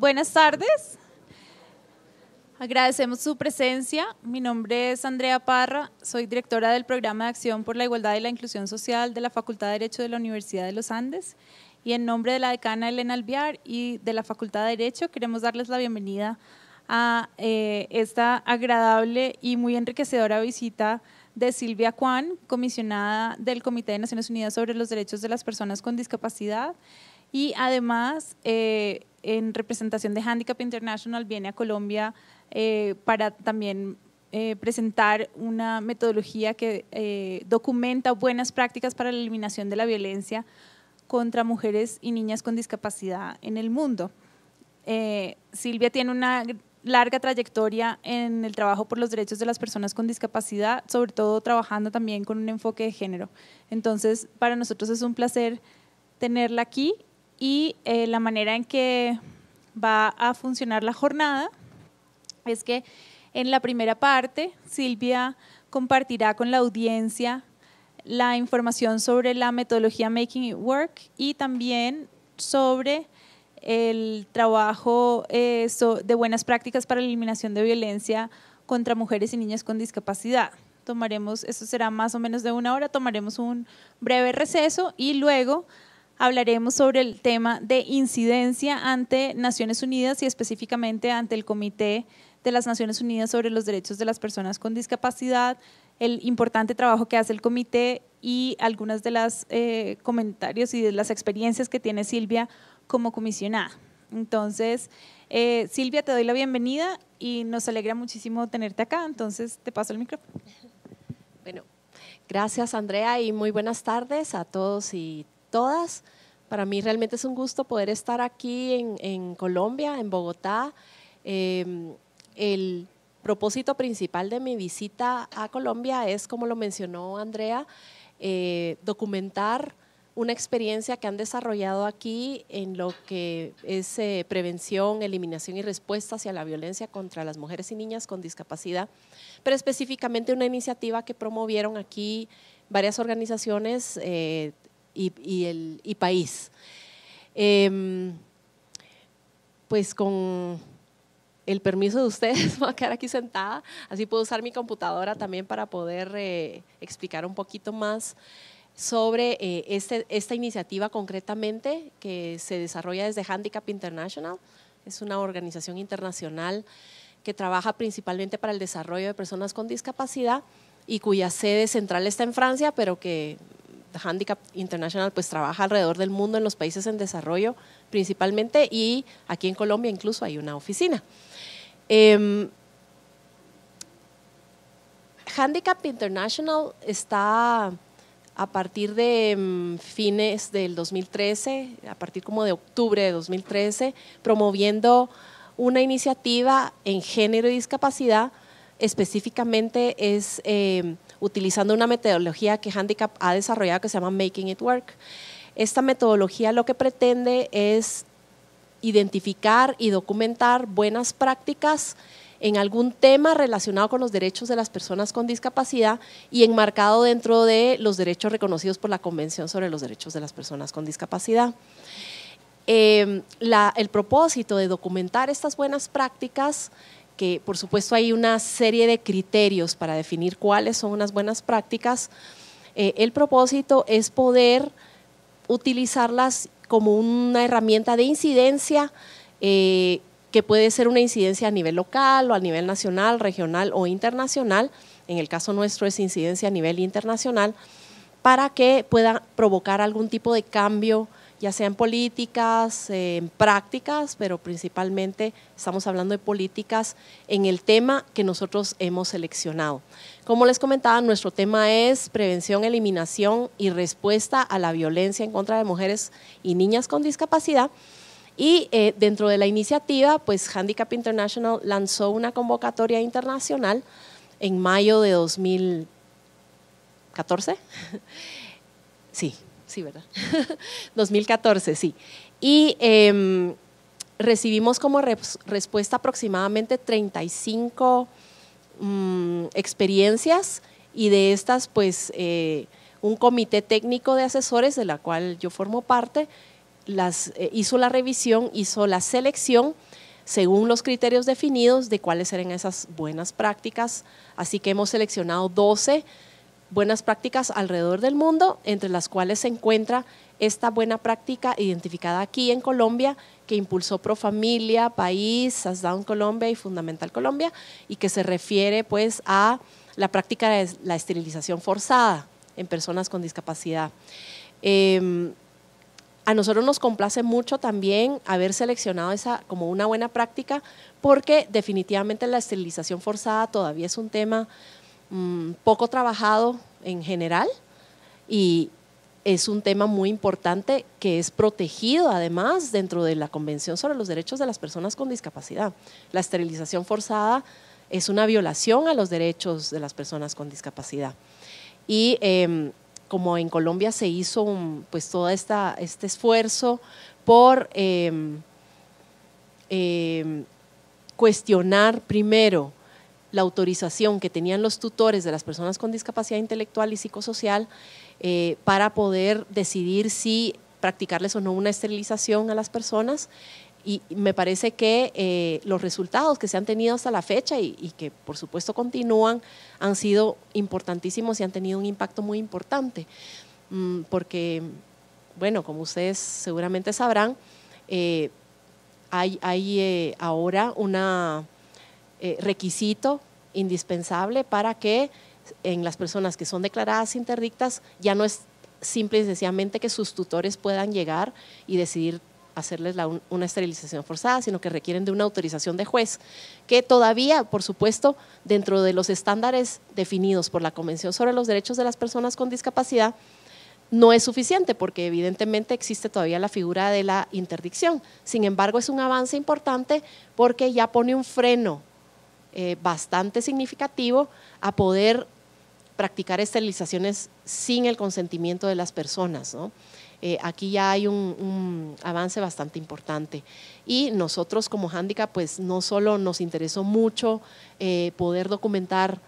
Buenas tardes. Agradecemos su presencia. Mi nombre es Andrea Parra, soy directora del Programa de Acción por la Igualdad y la Inclusión Social de la Facultad de Derecho de la Universidad de los Andes. Y en nombre de la decana Elena Albiar y de la Facultad de Derecho, queremos darles la bienvenida a eh, esta agradable y muy enriquecedora visita de Silvia Kwan, comisionada del Comité de Naciones Unidas sobre los Derechos de las Personas con Discapacidad. Y además, eh, en representación de Handicap International viene a Colombia eh, para también eh, presentar una metodología que eh, documenta buenas prácticas para la eliminación de la violencia contra mujeres y niñas con discapacidad en el mundo. Silvia tiene una larga trayectoria en el trabajo por los derechos de las personas con discapacidad, sobre todo trabajando también con un enfoque de género. Entonces, para nosotros es un placer tenerla aquí y eh, la manera en que va a funcionar la jornada es que en la primera parte Silvia compartirá con la audiencia la información sobre la metodología Making It Work y también sobre el trabajo eh, de buenas prácticas para la eliminación de violencia contra mujeres y niñas con discapacidad. Tomaremos, eso será más o menos de una hora, tomaremos un breve receso y luego hablaremos sobre el tema de incidencia ante Naciones Unidas y específicamente ante el Comité de las Naciones Unidas sobre los Derechos de las Personas con Discapacidad, el importante trabajo que hace el comité y algunas de las eh, comentarios y de las experiencias que tiene Silvia como comisionada. Entonces, eh, Silvia, te doy la bienvenida y nos alegra muchísimo tenerte acá, entonces te paso el micrófono. Bueno, gracias Andrea y muy buenas tardes a todos y todas. Para mí realmente es un gusto poder estar aquí en, Colombia, en Bogotá. Em, el propósito principal de mi visita a Colombia es, como lo mencionó Andrea, eh, documentar una experiencia que han desarrollado aquí en lo que es eh, prevención, eliminación y respuesta hacia la violencia contra las mujeres y niñas con discapacidad, pero específicamente una iniciativa que promovieron aquí varias organizaciones, eh, y, el, país. Em, pues con el permiso de ustedes, voy a quedar aquí sentada, así puedo usar mi computadora también para poder eh, explicar un poquito más sobre eh, este, esta iniciativa concretamente que se desarrolla desde Handicap International. Es una organización internacional que trabaja principalmente para el desarrollo de personas con discapacidad y cuya sede central está en Francia, pero que Handicap International pues trabaja alrededor del mundo en los países en desarrollo principalmente y aquí en Colombia incluso hay una oficina. Em, Handicap International está a partir de em, fines del 2013, a partir como de octubre de 2013, promoviendo una iniciativa en género y discapacidad específicamente es eh, utilizando una metodología que Handicap ha desarrollado que se llama Making It Work. Esta metodología lo que pretende es identificar y documentar buenas prácticas en algún tema relacionado con los derechos de las personas con discapacidad y enmarcado dentro de los derechos reconocidos por la Convención sobre los Derechos de las Personas con Discapacidad. Em, el propósito de documentar estas buenas prácticas que por supuesto hay una serie de criterios para definir cuáles son unas buenas prácticas, eh, el propósito es poder utilizarlas como una herramienta de incidencia eh, que puede ser una incidencia a nivel local o a nivel nacional, regional o internacional. En el caso nuestro es incidencia a nivel internacional para que pueda provocar algún tipo de cambio ya sean políticas, en prácticas, pero principalmente estamos hablando de políticas en el tema que nosotros hemos seleccionado. Como les comentaba, nuestro tema es prevención, eliminación y respuesta a la violencia en contra de mujeres y niñas con discapacidad. Y eh, dentro de la iniciativa, pues Handicap International lanzó una convocatoria internacional en mayo de 2014. sí, sí, ¿verdad? 2014, sí. Y em, recibimos como respuesta aproximadamente 35 mm, experiencias y de estas, pues, eh, un comité técnico de asesores, de la cual yo formo parte, las, eh, hizo la revisión, hizo la selección según los criterios definidos de cuáles eran esas buenas prácticas. Así que hemos seleccionado 12 buenas prácticas alrededor del mundo, entre las cuales se encuentra esta buena práctica identificada aquí en Colombia que impulsó Profamilia, País, Down Colombia y Fundamental Colombia y que se refiere pues a la práctica de la esterilización forzada en personas con discapacidad. Em, a nosotros nos complace mucho también haber seleccionado esa como una buena práctica porque definitivamente la esterilización forzada todavía es un tema Mm, poco trabajado en general y es un tema muy importante que es protegido además dentro de la Convención sobre los Derechos de las Personas con Discapacidad. La esterilización forzada es una violación a los derechos de las personas con discapacidad. Y em, como en Colombia se hizo pues todo este esfuerzo por em, em, cuestionar primero la autorización que tenían los tutores de las personas con discapacidad intelectual y psicosocial eh, para poder decidir si practicarles o no una esterilización a las personas. Y me parece que eh, los resultados que se han tenido hasta la fecha y, que por supuesto continúan han sido importantísimos y han tenido un impacto muy importante. Mm, porque, bueno, como ustedes seguramente sabrán, eh, hay ahora una eh, requisito indispensable para que en las personas que son declaradas interdictas ya no es simple y sencillamente que sus tutores puedan llegar y decidir hacerles una esterilización forzada, sino que requieren de una autorización de juez, que todavía, por supuesto, dentro de los estándares definidos por la Convención sobre los Derechos de las Personas con Discapacidad, no es suficiente porque evidentemente existe todavía la figura de la interdicción. Sin embargo, es un avance importante porque ya pone un freno eh, bastante significativo a poder practicar esterilizaciones sin el consentimiento de las personas. Eh, aquí ya hay un, avance bastante importante. Y nosotros como Handicap, pues no solo nos interesó mucho eh, poder documentar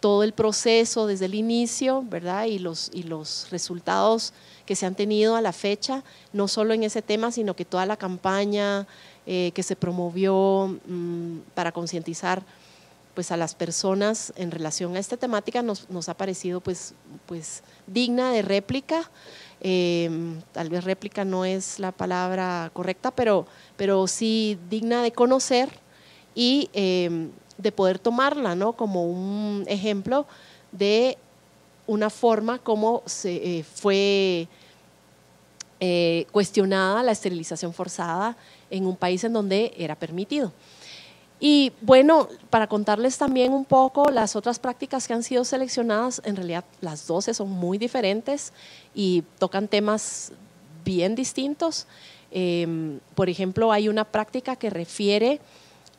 todo el proceso desde el inicio, ¿verdad? Y los, y los resultados que se han tenido a la fecha, no solo en ese tema, sino que toda la campaña, eh, que se promovió mm, para concientizar pues a las personas en relación a esta temática nos, ha parecido pues, pues digna de réplica. Em, tal vez réplica no es la palabra correcta, pero, pero sí digna de conocer y em, de poder tomarla como un ejemplo de una forma como se eh, fue eh, cuestionada la esterilización forzada en un país en donde era permitido. Y bueno, para contarles también un poco las otras prácticas que han sido seleccionadas, en realidad las 12 son muy diferentes y tocan temas bien distintos. Em, por ejemplo, hay una práctica que refiere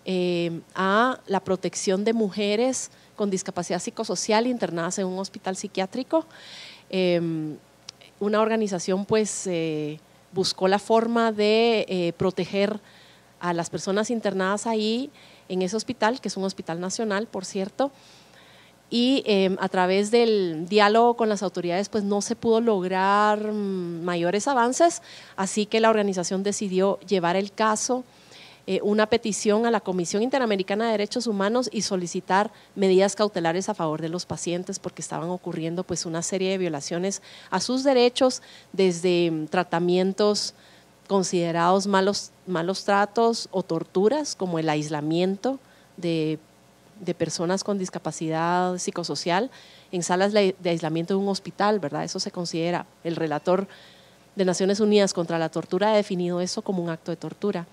em, a la protección de mujeres con discapacidad psicosocial internadas en un hospital psiquiátrico. Em, una organización pues eh, buscó la forma de eh, proteger a las personas internadas ahí en ese hospital, que es un hospital nacional, por cierto, y em, a través del diálogo con las autoridades pues no se pudo lograr mm, mayores avances, así que la organización decidió llevar el caso eh, una petición a la Comisión Interamericana de Derechos Humanos y solicitar medidas cautelares a favor de los pacientes porque estaban ocurriendo pues una serie de violaciones a sus derechos desde mm, tratamientos considerados malos, tratos o torturas como el aislamiento de de personas con discapacidad psicosocial en salas de aislamiento de un hospital, ¿verdad? Eso se considera. El relator de Naciones Unidas contra la tortura ha definido eso como un acto de tortura.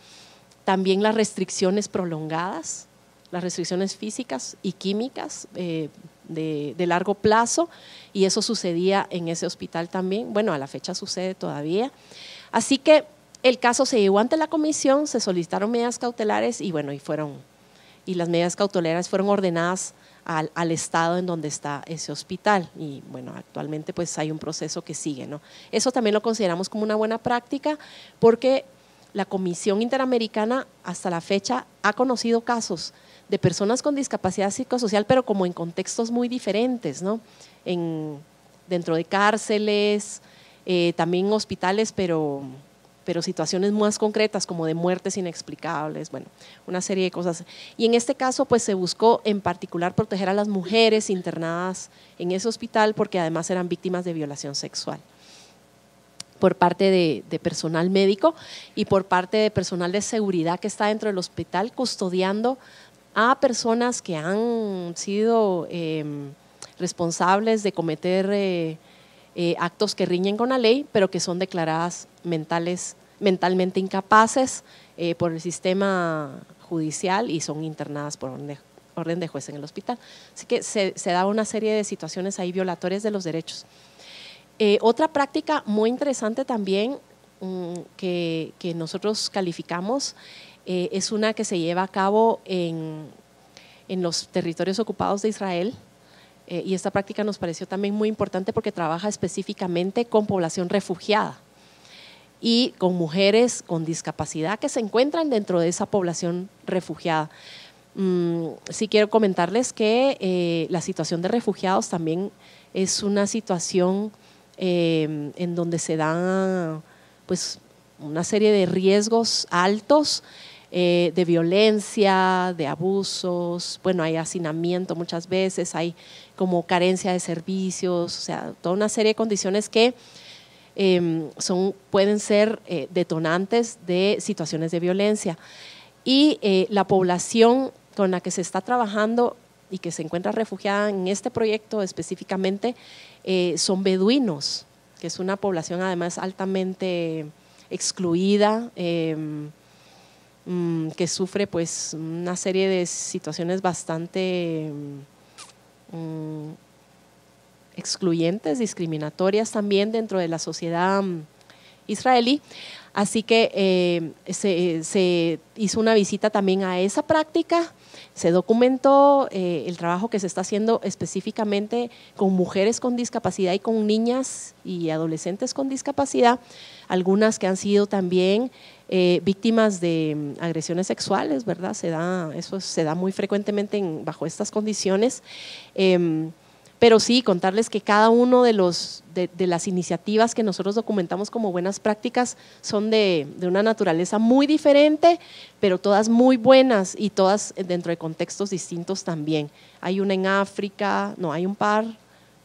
También las restricciones prolongadas, las restricciones físicas y químicas eh, de, largo plazo, y eso sucedía en ese hospital también. Bueno, a la fecha sucede todavía. Así que el caso se llevó ante la comisión, se solicitaron medidas cautelares y bueno, y fueron, y las medidas cautelares fueron ordenadas al, al estado en donde está ese hospital. Y bueno, actualmente pues hay un proceso que sigue, ¿no? Eso también lo consideramos como una buena práctica porque la Comisión Interamericana hasta la fecha ha conocido casos de personas con discapacidad psicosocial, pero como en contextos muy diferentes, ¿no? dentro de cárceles, eh, también hospitales, pero, pero situaciones más concretas como de muertes inexplicables, bueno, una serie de cosas. Y en este caso, pues se buscó en particular proteger a las mujeres internadas en ese hospital porque además eran víctimas de violación sexual por parte de, personal médico y por parte de personal de seguridad que está dentro del hospital custodiando a personas que han sido em, responsables de cometer eh, eh, actos que riñen con la ley, pero que son declaradas mentales, mentalmente incapaces eh, por el sistema judicial y son internadas por orden de, juez en el hospital. Así que se da una serie de situaciones ahí violatorias de los derechos. Eh, otra práctica muy interesante también mm, que, nosotros calificamos eh, es una que se lleva a cabo en, los territorios ocupados de Israel. Eh, y esta práctica nos pareció también muy importante porque trabaja específicamente con población refugiada y con mujeres con discapacidad que se encuentran dentro de esa población refugiada. Mm, sí quiero comentarles que la situación de refugiados también es una situación Em, en donde se dan pues, una serie de riesgos altos eh, de violencia, de abusos, bueno, hay hacinamiento muchas veces, hay como carencia de servicios, o sea, toda una serie de condiciones que em, son, pueden ser eh, detonantes de situaciones de violencia. Y eh, la población con la que se está trabajando y que se encuentra refugiada en este proyecto específicamente eh, son beduinos, que es una población además altamente excluida, em, mm, que sufre pues una serie de situaciones bastante mm, excluyentes, discriminatorias también dentro de la sociedad mm, israelí. Así que eh, se, hizo una visita también a esa práctica se documentó eh, el trabajo que se está haciendo específicamente con mujeres con discapacidad y con niñas y adolescentes con discapacidad, algunas que han sido también eh, víctimas de mm, agresiones sexuales, ¿verdad? Se da, eso se da muy frecuentemente en, bajo estas condiciones. Em, pero sí, contarles que cada uno de, los, de, las iniciativas que nosotros documentamos como buenas prácticas son de, una naturaleza muy diferente, pero todas muy buenas y todas dentro de contextos distintos también. Hay una en África, no, hay un par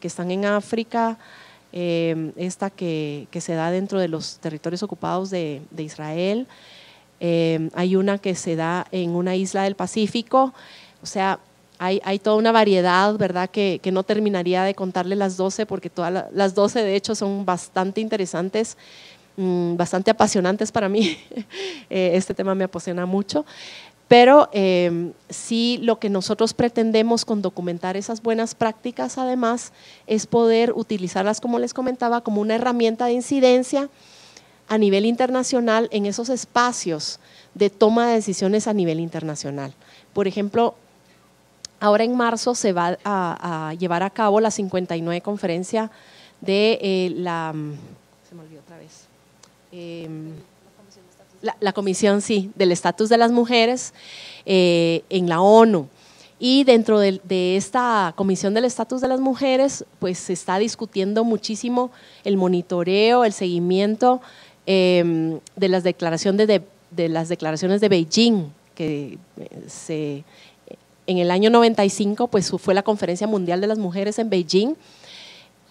que están en África, em, esta que, se da dentro de los territorios ocupados de, Israel, em, hay una que se da en una isla del Pacífico, o sea, hay, toda una variedad, ¿verdad? Que, no terminaría de contarle las 12, porque todas las 12 de hecho son bastante interesantes, mm, bastante apasionantes para mí. Eh, este tema me apasiona mucho. Pero em, sí lo que nosotros pretendemos con documentar esas buenas prácticas, además, es poder utilizarlas, como les comentaba, como una herramienta de incidencia a nivel internacional en esos espacios de toma de decisiones a nivel internacional. Por ejemplo, Ahora en marzo se va a, llevar a cabo la 59 conferencia de eh, la... Mm, se me olvidó otra vez. Em, la, comisión, sí, del estatus de las mujeres eh, en la ONU. Y dentro de, esta comisión del estatus de las mujeres, pues se está discutiendo muchísimo el monitoreo, el seguimiento em, de, las declaraciones de, de, las declaraciones de Beijing, que eh, se en el año 95 pues fue la Conferencia Mundial de las Mujeres en Beijing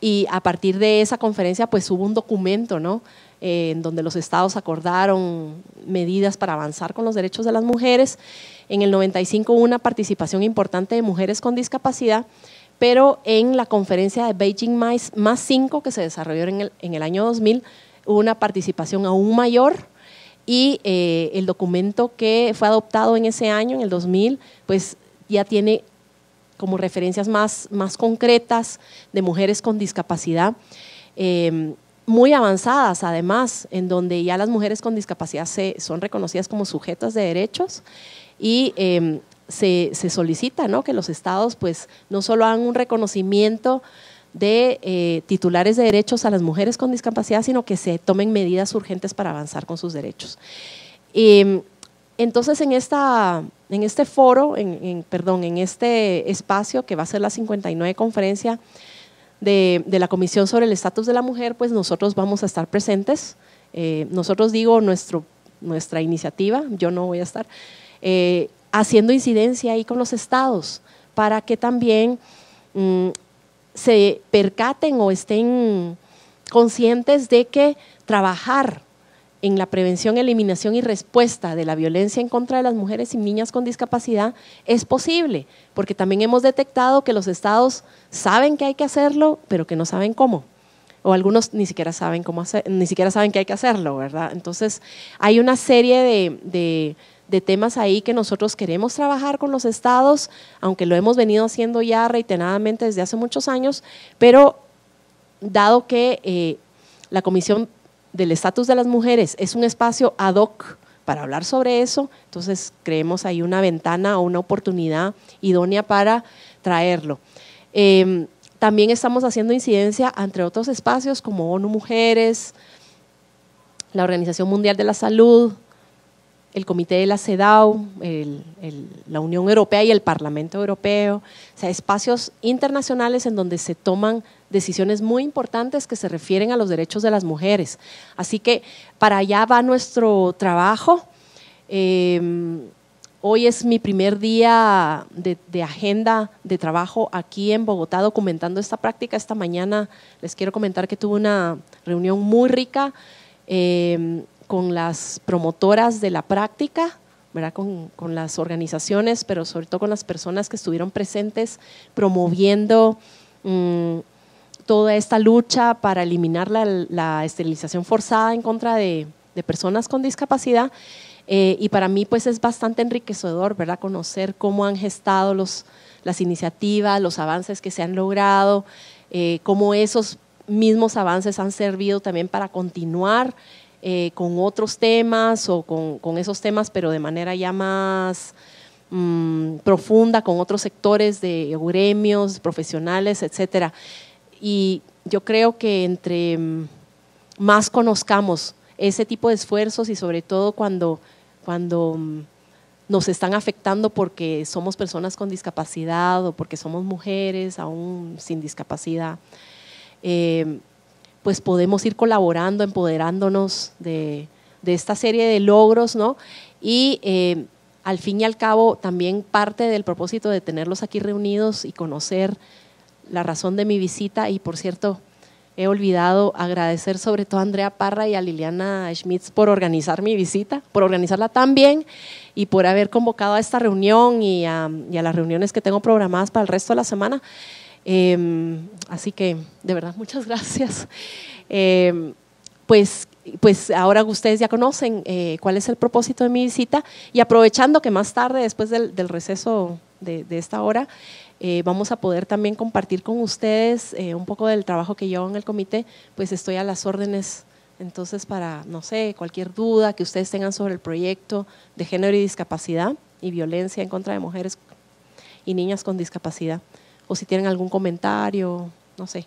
y a partir de esa conferencia pues hubo un documento, ¿no? Eh, en donde los estados acordaron medidas para avanzar con los derechos de las mujeres. En el 95 hubo una participación importante de mujeres con discapacidad, pero en la conferencia de Beijing más, 5 que se desarrolló en el, año 2000 hubo una participación aún mayor y eh, el documento que fue adoptado en ese año, en el 2000, pues ya tiene como referencias más, más concretas de mujeres con discapacidad, em, muy avanzadas además, en donde ya las mujeres con discapacidad se, son reconocidas como sujetas de derechos y em, se, solicita ¿no? que los estados pues no solo hagan un reconocimiento de eh, titulares de derechos a las mujeres con discapacidad, sino que se tomen medidas urgentes para avanzar con sus derechos. Em, entonces, en esta en este foro, en, perdón, en este espacio que va a ser la 59 conferencia de, la Comisión sobre el Estatus de la Mujer, pues nosotros vamos a estar presentes. Eh, nosotros digo nuestra iniciativa, yo no voy a estar, eh, haciendo incidencia ahí con los estados para que también mm, se percaten o estén conscientes de que trabajar en la prevención, eliminación y respuesta de la violencia en contra de las mujeres y niñas con discapacidad es posible, porque también hemos detectado que los estados saben que hay que hacerlo, pero que no saben cómo. O algunos ni siquiera saben cómo hacer, ni siquiera saben que hay que hacerlo, ¿verdad? Entonces, hay una serie de, temas ahí que nosotros queremos trabajar con los estados, aunque lo hemos venido haciendo ya reiteradamente desde hace muchos años, pero dado que eh, la Comisión del estatus de las mujeres es un espacio ad hoc para hablar sobre eso, entonces creemos ahí una ventana o una oportunidad idónea para traerlo. Em, también estamos haciendo incidencia entre otros espacios como ONU Mujeres, la Organización Mundial de la Salud, el comité de la CEDAW, la Unión Europea y el Parlamento Europeo, o sea, espacios internacionales en donde se toman decisiones muy importantes que se refieren a los derechos de las mujeres. Así que para allá va nuestro trabajo. Em, hoy es mi primer día de, agenda de trabajo aquí en Bogotá documentando esta práctica. Esta mañana les quiero comentar que tuve una reunión muy rica. Em, con las promotoras de la práctica, ¿verdad? Con, las organizaciones, pero sobre todo con las personas que estuvieron presentes promoviendo mm, toda esta lucha para eliminar la, esterilización forzada en contra de, personas con discapacidad. Eh, y para mí pues es bastante enriquecedor, ¿verdad? Conocer cómo han gestado los, las iniciativas, los avances que se han logrado, eh, cómo esos mismos avances han servido también para continuar eh, con otros temas o con, esos temas, pero de manera ya más mm, profunda, con otros sectores de gremios, profesionales, etcétera. Y yo creo que entre mm, más conozcamos ese tipo de esfuerzos y sobre todo cuando, cuando mm, nos están afectando porque somos personas con discapacidad o porque somos mujeres aún sin discapacidad. Eh, pues podemos ir colaborando, empoderándonos de, esta serie de logros, ¿no? Y eh, al fin y al cabo, también parte del propósito de tenerlos aquí reunidos y conocer la razón de mi visita. Y por cierto, he olvidado agradecer sobre todo a Andrea Parra y a Liliana Schmitz por organizar mi visita, por organizarla tan bien y por haber convocado a esta reunión y a las reuniones que tengo programadas para el resto de la semana. Em, así que, de verdad, muchas gracias. Em, pues, pues ahora ustedes ya conocen eh, cuál es el propósito de mi visita y aprovechando que más tarde, después del, receso de, de, esta hora, eh, vamos a poder también compartir con ustedes eh, un poco del trabajo que yo hago en el comité, pues estoy a las órdenes. Entonces, para, no sé, cualquier duda que ustedes tengan sobre el proyecto de género y discapacidad y violencia en contra de mujeres y niñas con discapacidad o si tienen algún comentario, no sé.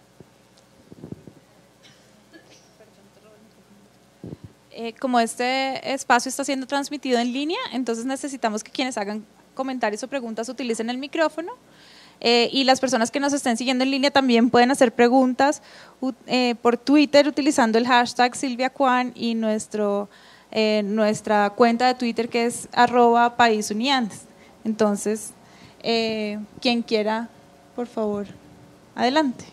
Eh, como este espacio está siendo transmitido en línea, entonces necesitamos que quienes hagan comentarios o preguntas utilicen el micrófono. Eh, y las personas que nos estén siguiendo en línea también pueden hacer preguntas eh, por Twitter utilizando el hashtag Silvia Kwan y nuestro, nuestra cuenta de Twitter que es arroba Entonces, quien quiera por favor. Adelante.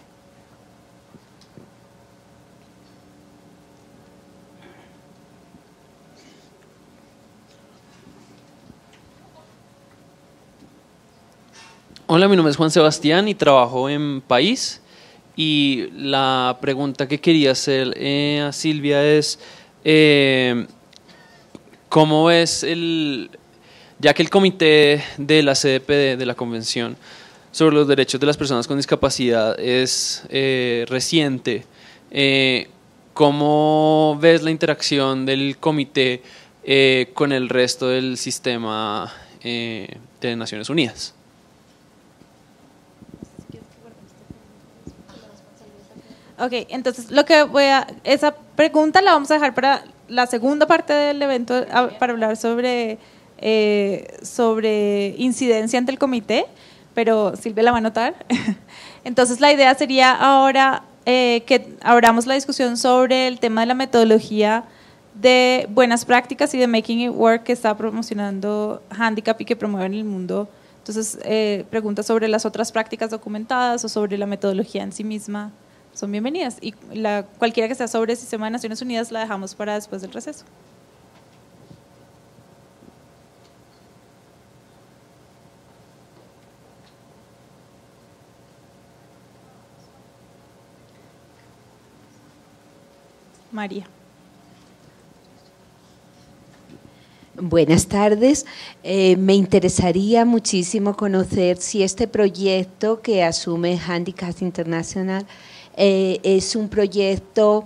Hola, mi nombre es Juan Sebastián y trabajo en País. Y la pregunta que quería hacer eh, a Silvia es, eh, ¿cómo es el, ya que el comité de la CDP de la convención, sobre los derechos de las personas con discapacidad es eh, reciente. Eh, ¿Cómo ves la interacción del comité eh, con el resto del sistema de Naciones Unidas? Ok, entonces lo que voy a. Esa pregunta la vamos a dejar para la segunda parte del evento, para hablar sobre, sobre incidencia ante el comité pero Silvia la va a notar. Entonces la idea sería ahora eh, que abramos la discusión sobre el tema de la metodología de buenas prácticas y de Making It Work que está promocionando Handicap y que promueve en el mundo. Entonces, eh, preguntas sobre las otras prácticas documentadas o sobre la metodología en sí misma son bienvenidas. Y la, cualquiera que sea sobre el Sistema de Naciones Unidas la dejamos para después del receso. María. Buenas tardes. Eh, me interesaría muchísimo conocer si este proyecto que asume Handicap International eh, es un proyecto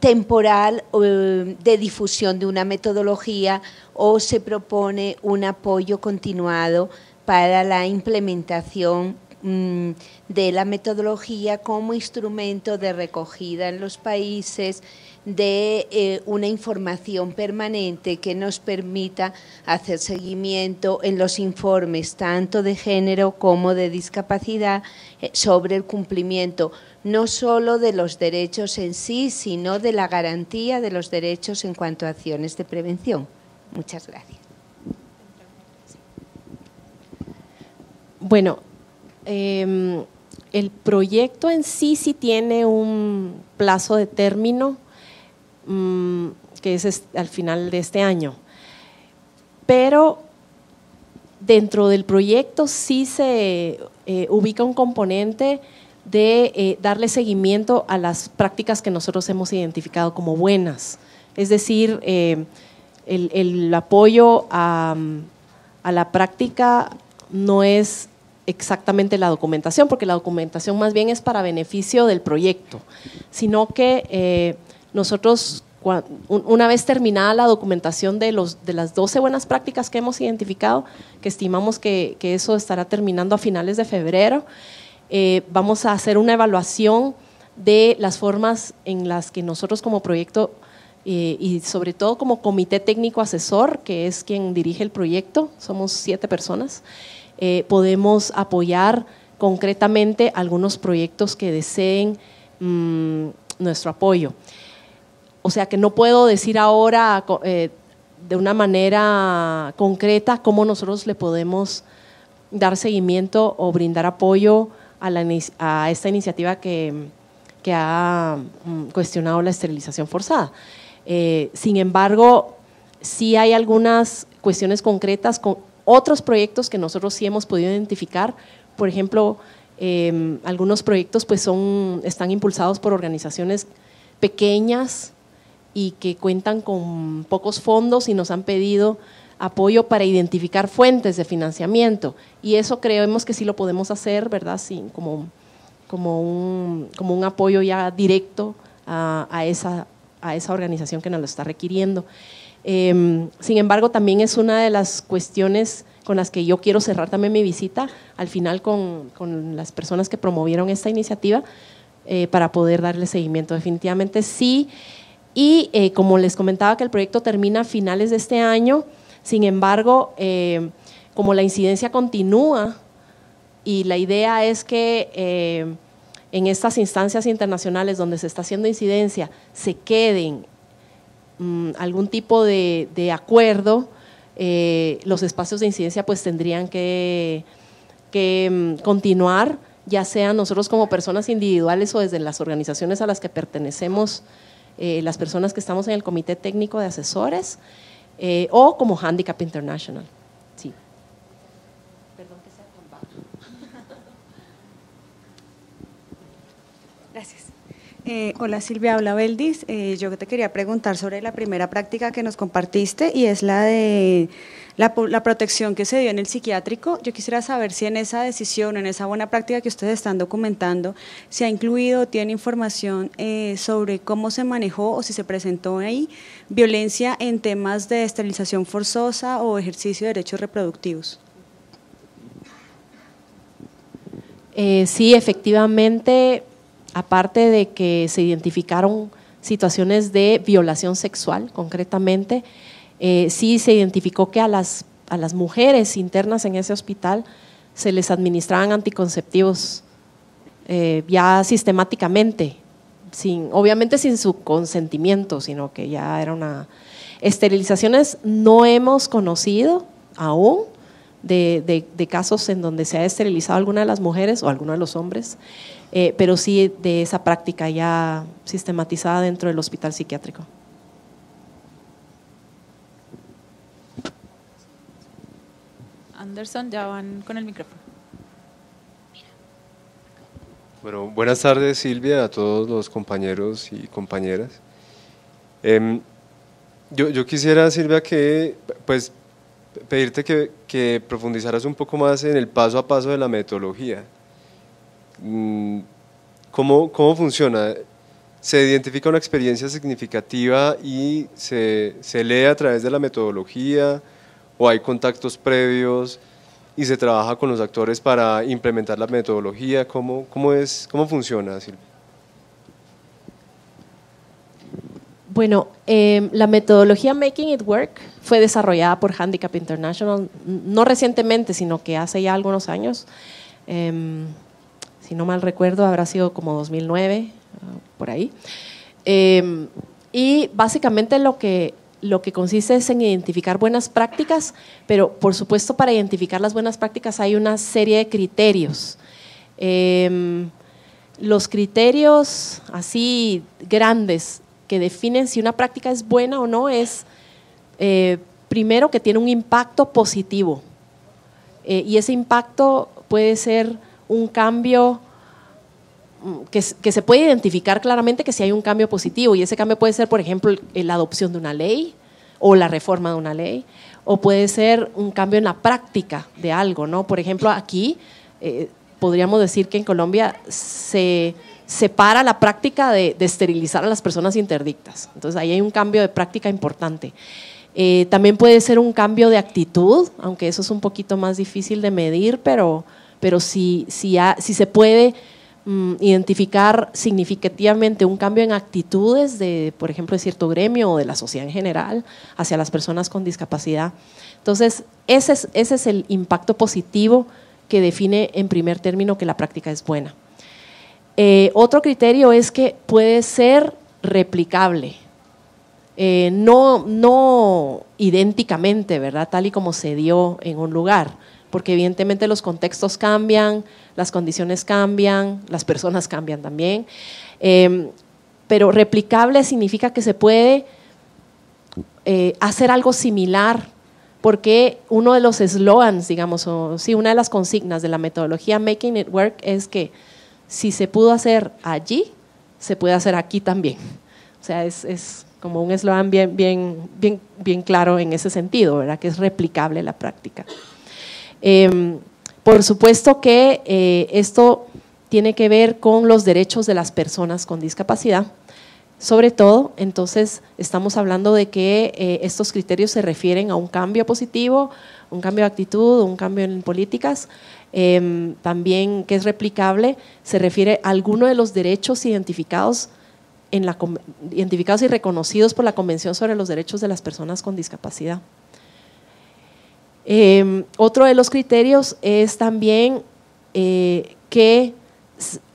temporal de difusión de una metodología o se propone un apoyo continuado para la implementación Mm, de la metodología como instrumento de recogida en los países de eh, una información permanente que nos permita hacer seguimiento en los informes tanto de género como de discapacidad eh, sobre el cumplimiento no solo de los derechos en sí, sino de la garantía de los derechos en cuanto a acciones de prevención. Muchas gracias. Bueno, Em, el proyecto en sí sí tiene un plazo de término mm, que es al final de este año, pero dentro del proyecto sí se eh, ubica un componente de eh, darle seguimiento a las prácticas que nosotros hemos identificado como buenas, es decir, em, el, apoyo a la práctica no es exactamente la documentación, porque la documentación más bien es para beneficio del proyecto, sino que eh, nosotros una vez terminada la documentación de, los, de las 12 buenas prácticas que hemos identificado, que estimamos que, que eso estará terminando a finales de febrero, eh, vamos a hacer una evaluación de las formas en las que nosotros como proyecto eh, y sobre todo como comité técnico asesor, que es quien dirige el proyecto, somos siete personas, eh, podemos apoyar concretamente algunos proyectos que deseen mm, nuestro apoyo. O sea que no puedo decir ahora eh, de una manera concreta cómo nosotros le podemos dar seguimiento o brindar apoyo a, esta iniciativa que, ha mm, cuestionado la esterilización forzada. Eh, sin embargo, sí hay algunas cuestiones concretas con, otros proyectos que nosotros sí hemos podido identificar, por ejemplo, em, algunos proyectos pues son, están impulsados por organizaciones pequeñas y que cuentan con pocos fondos y nos han pedido apoyo para identificar fuentes de financiamiento. Y eso creemos que sí lo podemos hacer, ¿verdad? como, como, un, como un apoyo ya directo a, a, esa, a esa organización que nos lo está requiriendo. Em, sin embargo, también es una de las cuestiones con las que yo quiero cerrar también mi visita al final con, las personas que promovieron esta iniciativa eh, para poder darle seguimiento. Definitivamente sí. Y eh, como les comentaba que el proyecto termina a finales de este año, sin embargo, em, como la incidencia continúa y la idea es que em, en estas instancias internacionales donde se está haciendo incidencia se queden mm, algún tipo de, acuerdo, eh, los espacios de incidencia pues tendrían que, mm, continuar, ya sea nosotros como personas individuales o desde las organizaciones a las que pertenecemos, eh, las personas que estamos en el Comité Técnico de Asesores, eh, o como Handicap International. Sí. Eh, hola Silvia, habla Beldis. Eh, yo te quería preguntar sobre la primera práctica que nos compartiste y es la de la, protección que se dio en el psiquiátrico. Yo quisiera saber si en esa decisión, en esa buena práctica que ustedes están documentando, se ha incluido, tiene información eh, sobre cómo se manejó o si se presentó ahí violencia en temas de esterilización forzosa o ejercicio de derechos reproductivos. sí, efectivamente aparte de que se identificaron situaciones de violación sexual concretamente, eh, sí se identificó que a las, a las mujeres internas en ese hospital se les administraban anticonceptivos eh, ya sistemáticamente, sin, obviamente sin su consentimiento, sino que ya era una… Esterilizaciones no hemos conocido aún de, casos en donde se ha esterilizado alguna de las mujeres o alguno de los hombres. Eh, pero sí de esa práctica ya sistematizada dentro del hospital psiquiátrico. Anderson, ya van con el micrófono. Bueno, buenas tardes Silvia, a todos los compañeros y compañeras. Em, yo, quisiera, Silvia, que pues pedirte que, que profundizaras un poco más en el paso a paso de la metodología. Mm, ¿Cómo, ¿Cómo funciona? se identifica una experiencia significativa y se, se, lee a través de la metodología o hay contactos previos y se trabaja con los actores para implementar la metodología. ¿Cómo, cómo es, cómo funciona, Silvia? Bueno, em, la metodología Making It Work fue desarrollada por Handicap International, no recientemente, sino que hace ya algunos años. Eh, si no mal recuerdo, habrá sido como 2009, ah, por ahí. Em, y básicamente lo que, lo que consiste es en identificar buenas prácticas, pero por supuesto para identificar las buenas prácticas hay una serie de criterios. Em, los criterios así grandes que definen si una práctica es buena o no es, eh, primero, que tiene un impacto positivo. Eh, y ese impacto puede ser un cambio mm, que, se puede identificar claramente que si hay un cambio positivo y ese cambio puede ser, por ejemplo, la adopción de una ley o la reforma de una ley o puede ser un cambio en la práctica de algo, ¿no? Por ejemplo, aquí eh, podríamos decir que en Colombia se separa la práctica de, esterilizar a las personas interdictas. Entonces ahí hay un cambio de práctica importante. Eh, también puede ser un cambio de actitud, aunque eso es un poquito más difícil de medir, pero pero si, se puede mm, identificar significativamente un cambio en actitudes de, por ejemplo, de cierto gremio o de la sociedad en general hacia las personas con discapacidad. Entonces, ese es, el impacto positivo que define en primer término que la práctica es buena. Eh, otro criterio es que puede ser replicable, eh, no, no idénticamente, ¿verdad? Tal y como se dio en un lugar, porque evidentemente los contextos cambian, las condiciones cambian, las personas cambian también. Em, pero replicable significa que se puede eh, hacer algo similar, porque uno de los eslogans, digamos, o sí, una de las consignas de la metodología Making It Work es que si se pudo hacer allí, se puede hacer aquí también. O sea, es, como un eslogan bien, bien claro en ese sentido, ¿verdad? Que es replicable la práctica. Em, por supuesto que eh, esto tiene que ver con los derechos de las personas con discapacidad. Sobre todo, entonces, estamos hablando de que eh, estos criterios se refieren a un cambio positivo, un cambio de actitud, un cambio en políticas, em, también que es replicable, se refiere a alguno de los derechos identificados, identificados y reconocidos por la Convención sobre los Derechos de las Personas con Discapacidad. Em, otro de los criterios es también eh, que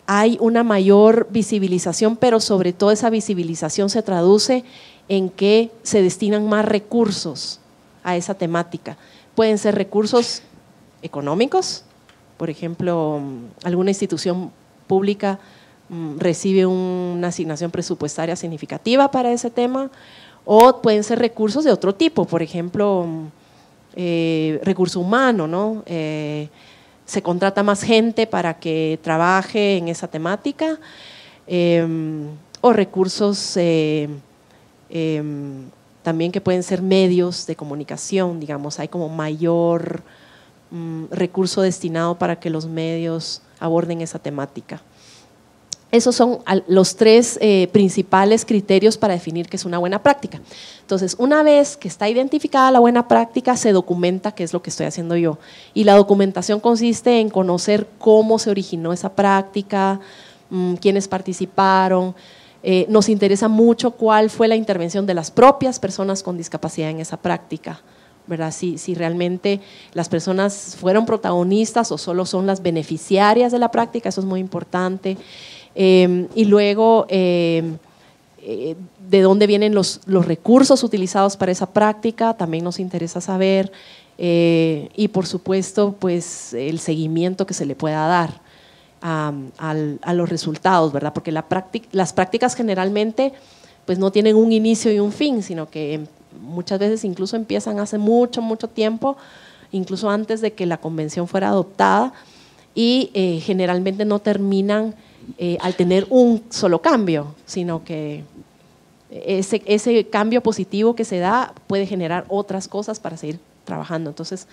hay una mayor visibilización, pero sobre todo esa visibilización se traduce en que se destinan más recursos a esa temática. Pueden ser recursos económicos, por ejemplo, mm, alguna institución pública mm, recibe una asignación presupuestaria significativa para ese tema, o pueden ser recursos de otro tipo, por ejemplo, mm, eh, recurso humano, ¿no? Eh, se contrata más gente para que trabaje en esa temática, em, o recursos eh, em, también que pueden ser medios de comunicación, digamos, hay como mayor mm, recurso destinado para que los medios aborden esa temática. Esos son los tres eh, principales criterios para definir que es una buena práctica. Entonces, una vez que está identificada la buena práctica, se documenta qué es lo que estoy haciendo yo. Y la documentación consiste en conocer cómo se originó esa práctica, mm, quiénes participaron. Eh, nos interesa mucho cuál fue la intervención de las propias personas con discapacidad en esa práctica. ¿verdad? Si, si, realmente las personas fueron protagonistas o solo son las beneficiarias de la práctica, eso es muy importante. Em, y luego, em, eh, de dónde vienen los, recursos utilizados para esa práctica, también nos interesa saber. Eh, y por supuesto, pues el seguimiento que se le pueda dar a, los resultados, ¿verdad? Porque práctica, las prácticas generalmente pues no tienen un inicio y un fin, sino que em, muchas veces incluso empiezan hace mucho, mucho tiempo, incluso antes de que la convención fuera adoptada, y eh, generalmente no terminan eh, al tener un solo cambio, sino que ese, cambio positivo que se da puede generar otras cosas para seguir trabajando. Entonces,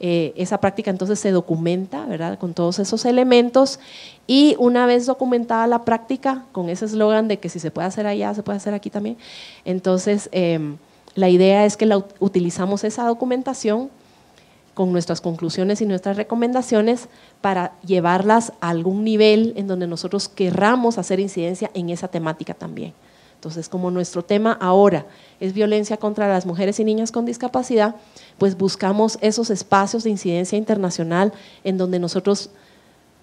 eh, esa práctica entonces se documenta, ¿verdad? Con todos esos elementos y una vez documentada la práctica, con ese eslogan de que si se puede hacer allá, se puede hacer aquí también, entonces em, la idea es que utilizamos esa documentación con nuestras conclusiones y nuestras recomendaciones para llevarlas a algún nivel en donde nosotros querramos hacer incidencia en esa temática también. Entonces, como nuestro tema ahora es violencia contra las mujeres y niñas con discapacidad, pues buscamos esos espacios de incidencia internacional en donde nosotros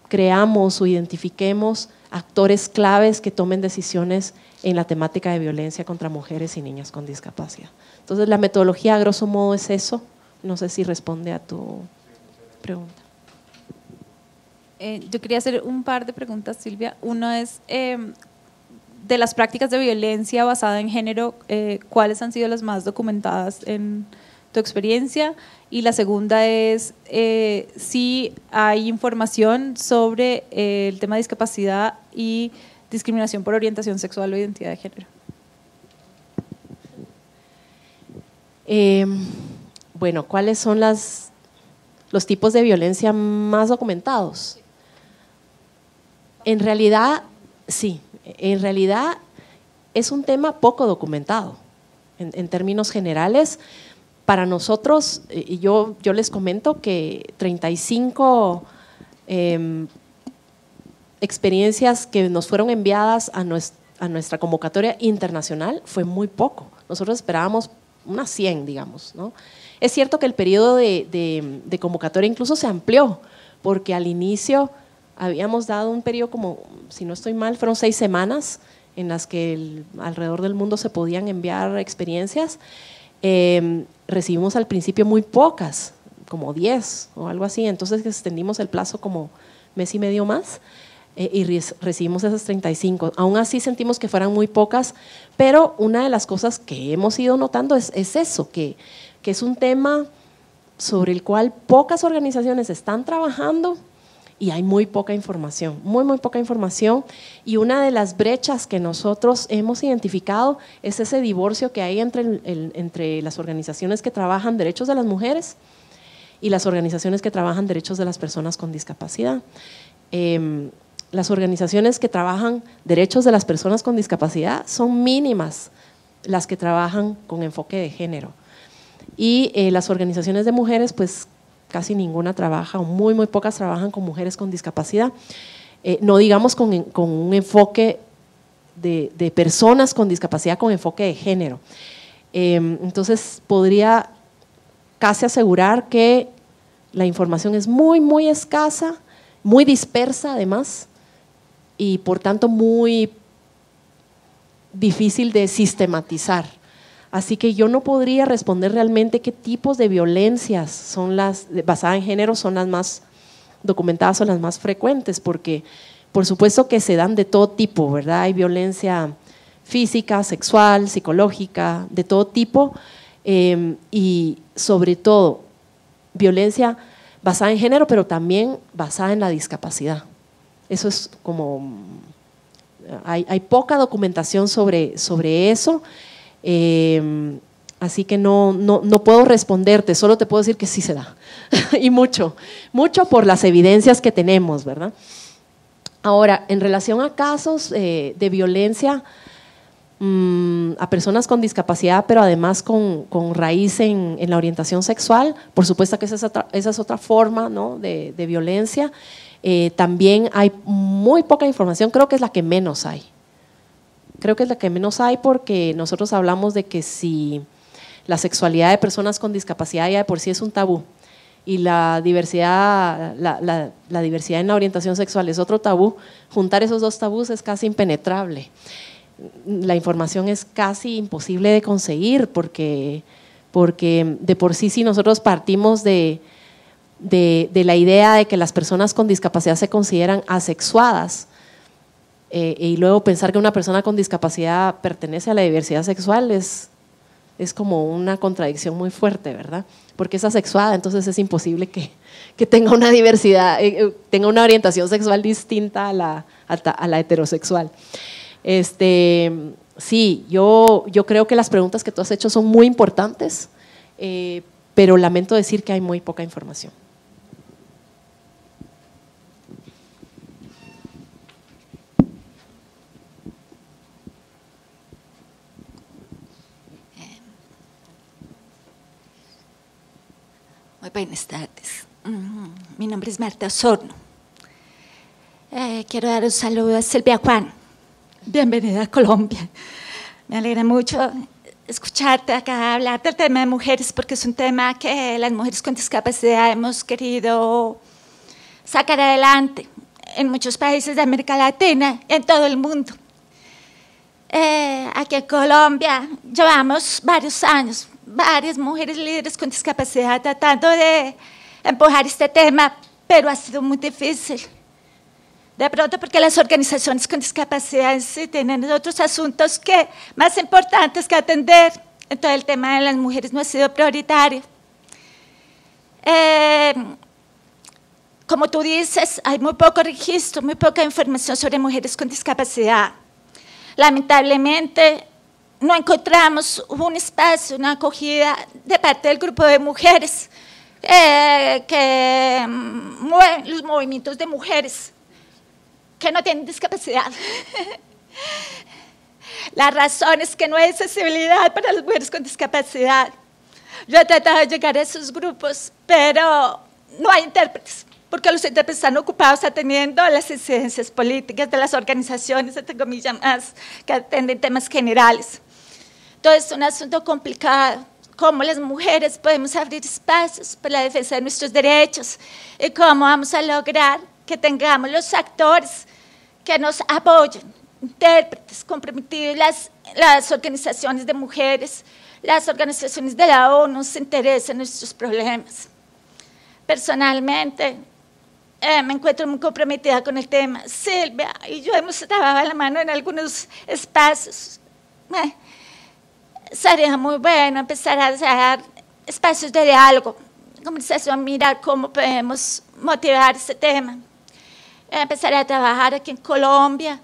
creamos o identifiquemos actores claves que tomen decisiones en la temática de violencia contra mujeres y niñas con discapacidad. Entonces, la metodología, a grosso modo, es eso. No sé si responde a tu pregunta. Eh, yo quería hacer un par de preguntas, Silvia. Una es, em, de las prácticas de violencia basada en género, eh, ¿cuáles han sido las más documentadas en tu experiencia? Y la segunda es eh, si hay información sobre el tema de discapacidad y discriminación por orientación sexual o identidad de género. Em, bueno, ¿cuáles son los tipos de violencia más documentados? En realidad, sí, en realidad es un tema poco documentado. En, términos generales, para nosotros, eh, y yo, les comento que 35 em, experiencias que nos fueron enviadas a, a nuestra convocatoria internacional fue muy poco. Nosotros esperábamos unas 100, digamos, ¿no? Es cierto que el periodo de, convocatoria incluso se amplió, porque al inicio habíamos dado un periodo como, si no estoy mal, fueron seis semanas en las que alrededor del mundo se podían enviar experiencias. Em, recibimos al principio muy pocas, como diez o algo así, entonces extendimos el plazo como mes y medio más eh, y recibimos esas 35. Aún así sentimos que fueran muy pocas, pero una de las cosas que hemos ido notando es eso, que que es un tema sobre el cual pocas organizaciones están trabajando y hay muy poca información, muy, muy poca información. Y una de las brechas que nosotros hemos identificado es ese divorcio que hay entre, las organizaciones que trabajan derechos de las mujeres y las organizaciones que trabajan derechos de las personas con discapacidad. Em, las organizaciones que trabajan derechos de las personas con discapacidad son mínimas las que trabajan con enfoque de género. Y eh, las organizaciones de mujeres, pues casi ninguna trabaja, o muy, muy pocas trabajan con mujeres con discapacidad. Eh, no digamos con, un enfoque de, personas con discapacidad, con enfoque de género. Em, entonces, podría casi asegurar que la información es muy, muy escasa, muy dispersa además, y por tanto muy difícil de sistematizar. Así que yo no podría responder realmente qué tipos de violencias son las, basadas en género, son las más documentadas o las más frecuentes, porque por supuesto que se dan de todo tipo, ¿verdad? Hay violencia física, sexual, psicológica, de todo tipo, em, y sobre todo violencia basada en género, pero también basada en la discapacidad. Eso es como, hay, hay poca documentación sobre, sobre eso. Em, así que no, no, puedo responderte, solo te puedo decir que sí se da. y mucho, mucho por las evidencias que tenemos, ¿verdad? Ahora, en relación a casos eh, de violencia mm, a personas con discapacidad, pero además con, con raíz en, la orientación sexual, por supuesto que esa es otra, esa es otra forma ¿no? de, violencia. Eh, también hay muy poca información, creo que es la que menos hay creo que es la que menos hay porque nosotros hablamos de que si la sexualidad de personas con discapacidad ya de por sí es un tabú y la diversidad, la, la, diversidad en la orientación sexual es otro tabú, juntar esos dos tabús es casi impenetrable. La información es casi imposible de conseguir porque, de por sí si nosotros partimos de la idea de que las personas con discapacidad se consideran asexuadas, eh, y luego pensar que una persona con discapacidad pertenece a la diversidad sexual es, es como una contradicción muy fuerte, ¿verdad? Porque es asexuada, entonces es imposible que, tenga una diversidad, eh, eh, tenga una orientación sexual distinta a la, la heterosexual. Este, sí, yo, yo creo que las preguntas que tú has hecho son muy importantes, pero lamento decir que hay muy poca información. buenas tardes. Mm, mi nombre es Marta Sorno. Eh, quiero dar un saludo a Silvia Juan. Bienvenida a Colombia. Me alegra mucho escucharte acá hablar del tema de mujeres porque es un tema que las mujeres con discapacidad hemos querido sacar adelante en muchos países de América Latina en todo el mundo. Eh, aquí en Colombia llevamos varios años, varias mujeres líderes con discapacidad tratando de empujar este tema, pero ha sido muy difícil. De pronto porque las organizaciones con discapacidad sí tienen otros asuntos que, más importantes que atender. Entonces el tema de las mujeres no ha sido prioritario. Eh, como tú dices, hay muy poco registro, muy poca información sobre mujeres con discapacidad. Lamentablemente, no encontramos un espacio, una acogida de parte del grupo de mujeres, eh, que mm, mueven los movimientos de mujeres que no tienen discapacidad. La razón es que no hay accesibilidad para las mujeres con discapacidad. Yo he tratado de llegar a esos grupos, pero no hay intérpretes, porque los intérpretes están ocupados atendiendo las incidencias políticas de las organizaciones, entre comillas, más, que atenden temas generales es un asunto complicado, cómo las mujeres podemos abrir espacios para la defensa de nuestros derechos y cómo vamos a lograr que tengamos los actores que nos apoyen, intérpretes comprometidos, las, organizaciones de mujeres, las organizaciones de la ONU se interesan en nuestros problemas. Personalmente, eh, me encuentro muy comprometida con el tema. Silvia y yo hemos trabajado la mano en algunos espacios. Eh, sería muy bueno empezar a hacer espacios de diálogo, comenzar a mirar cómo podemos motivar este tema. Empezar a trabajar aquí en Colombia,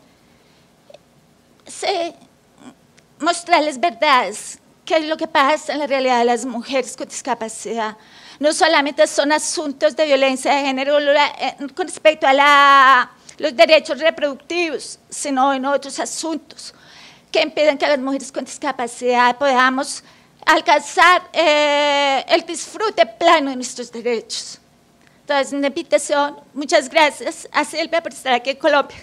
mostrarles verdades, qué es lo que pasa en la realidad de las mujeres con discapacidad. No solamente son asuntos de violencia de género eh, con respecto a los derechos reproductivos, sino en otros asuntos que impidan que las mujeres con discapacidad podamos alcanzar eh, el disfrute plano de nuestros derechos. Entonces, una invitación. Muchas gracias a Silvia por estar aquí en Colombia.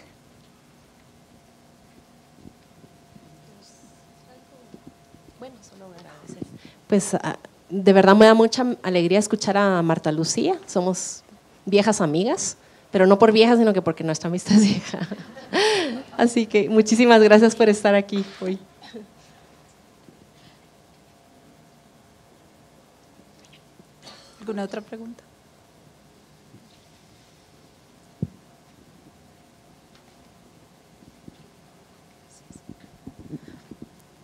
Bueno, solo agradecer. Pues ah, de verdad me da mucha alegría escuchar a Marta Lucía. Somos viejas amigas, pero no por viejas, sino que porque nuestra amistad es vieja. Así que muchísimas gracias por estar aquí hoy. ¿Alguna otra pregunta?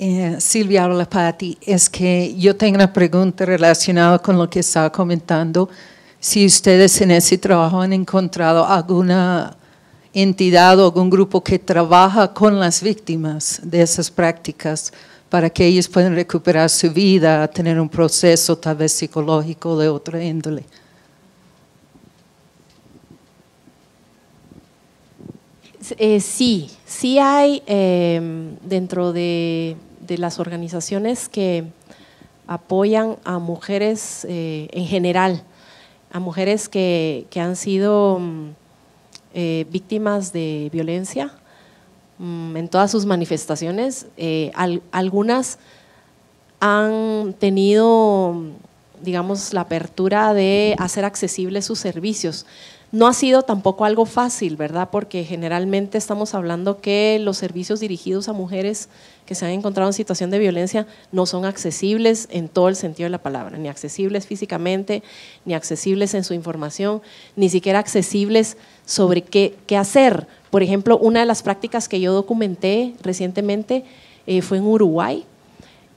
Eh, Silvia habla para ti. Es que yo tengo una pregunta relacionada con lo que estaba comentando. Si ustedes en ese trabajo han encontrado alguna entidad o algún grupo que trabaja con las víctimas de esas prácticas para que ellos puedan recuperar su vida, tener un proceso tal vez psicológico de otra índole. Eh, sí, sí hay em, dentro de, las organizaciones que apoyan a mujeres eh, en general, a mujeres que, que han sido mm, eh, víctimas de violencia mm, en todas sus manifestaciones. Eh, algunas han tenido, digamos, la apertura de hacer accesibles sus servicios. No ha sido tampoco algo fácil, ¿verdad? Porque generalmente estamos hablando que los servicios dirigidos a mujeres que se han encontrado en situación de violencia no son accesibles en todo el sentido de la palabra, ni accesibles físicamente, ni accesibles en su información, ni siquiera accesibles sobre qué, qué hacer. Por ejemplo, una de las prácticas que yo documenté recientemente eh, fue en Uruguay.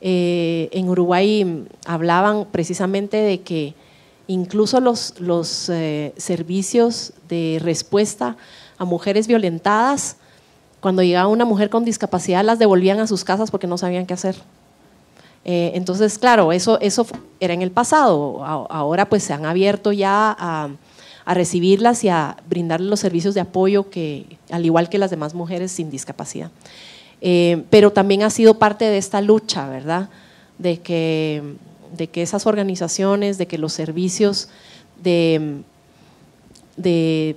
Eh, en Uruguay hablaban precisamente de que incluso los, los eh, servicios de respuesta a mujeres violentadas, cuando llegaba una mujer con discapacidad, las devolvían a sus casas porque no sabían qué hacer. Eh, entonces, claro, eso, eso era en el pasado. Ahora pues se han abierto ya a, recibirlas y a brindarles los servicios de apoyo que, al igual que las demás mujeres sin discapacidad. Eh, pero también ha sido parte de esta lucha, ¿verdad? De que de que esas organizaciones, de que los servicios de, de,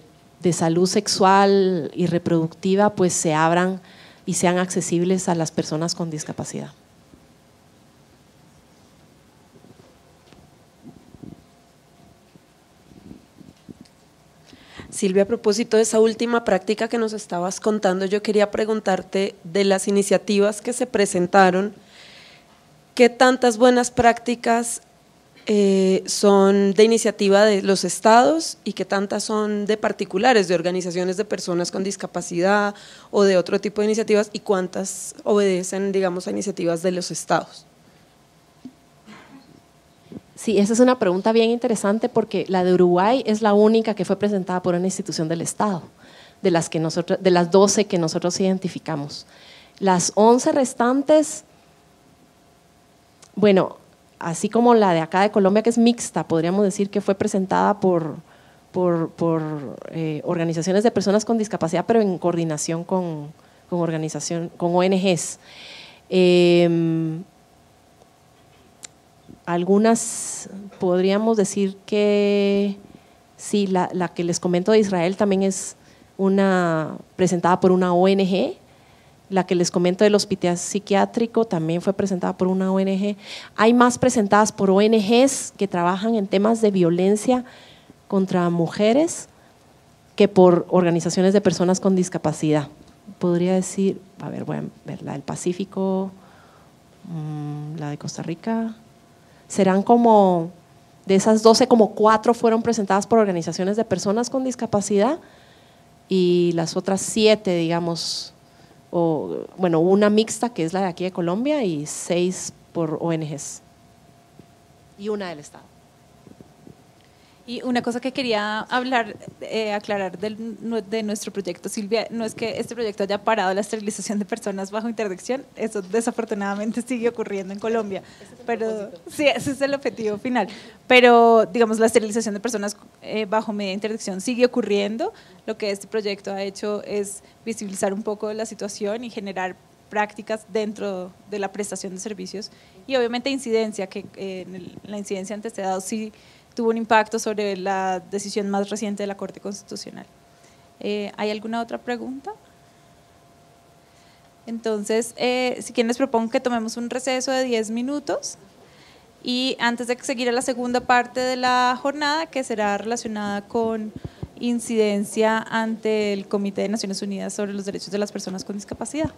salud sexual y reproductiva pues se abran y sean accesibles a las personas con discapacidad. Silvia, a propósito de esa última práctica que nos estabas contando, yo quería preguntarte de las iniciativas que se presentaron qué tantas buenas prácticas eh, son de iniciativa de los estados y qué tantas son de particulares, de organizaciones de personas con discapacidad o de otro tipo de iniciativas y cuántas obedecen, digamos, a iniciativas de los estados. Sí, esa es una pregunta bien interesante porque la de Uruguay es la única que fue presentada por una institución del Estado, de las, que nosotros, de las 12 que nosotros identificamos. Las 11 restantes bueno, así como la de acá de Colombia, que es mixta, podríamos decir que fue presentada por, por, eh, organizaciones de personas con discapacidad, pero en coordinación con, con, con ONGs. Em, algunas podríamos decir que sí, la, la, que les comento de Israel también es una presentada por una ONG la que les comento del hospital psiquiátrico también fue presentada por una ONG. Hay más presentadas por ONGs que trabajan en temas de violencia contra mujeres que por organizaciones de personas con discapacidad. Podría decir, a ver, voy a la del Pacífico, mm, la de Costa Rica. Serán como, de esas 12, como cuatro fueron presentadas por organizaciones de personas con discapacidad y las otras siete, digamos, o bueno, una mixta que es la de aquí de Colombia y seis por ONGs y una del Estado. Y una cosa que quería hablar, eh, aclarar del, de nuestro proyecto, Silvia, no es que este proyecto haya parado la esterilización de personas bajo interdicción, eso desafortunadamente sigue ocurriendo en Colombia, pero sí, ese es el objetivo final. Pero, digamos, la esterilización de personas eh, bajo media interdicción sigue ocurriendo. Lo que este proyecto ha hecho es visibilizar un poco la situación y generar prácticas dentro de la prestación de servicios y obviamente incidencia, que eh, la incidencia este dado sí tuvo un impacto sobre la decisión más reciente de la Corte Constitucional. Eh, ¿Hay alguna otra pregunta? Entonces, eh, si quieren les propongo que tomemos un receso de 10 minutos y antes de seguir a la segunda parte de la jornada, que será relacionada con incidencia ante el Comité de Naciones Unidas sobre los Derechos de las Personas con Discapacidad.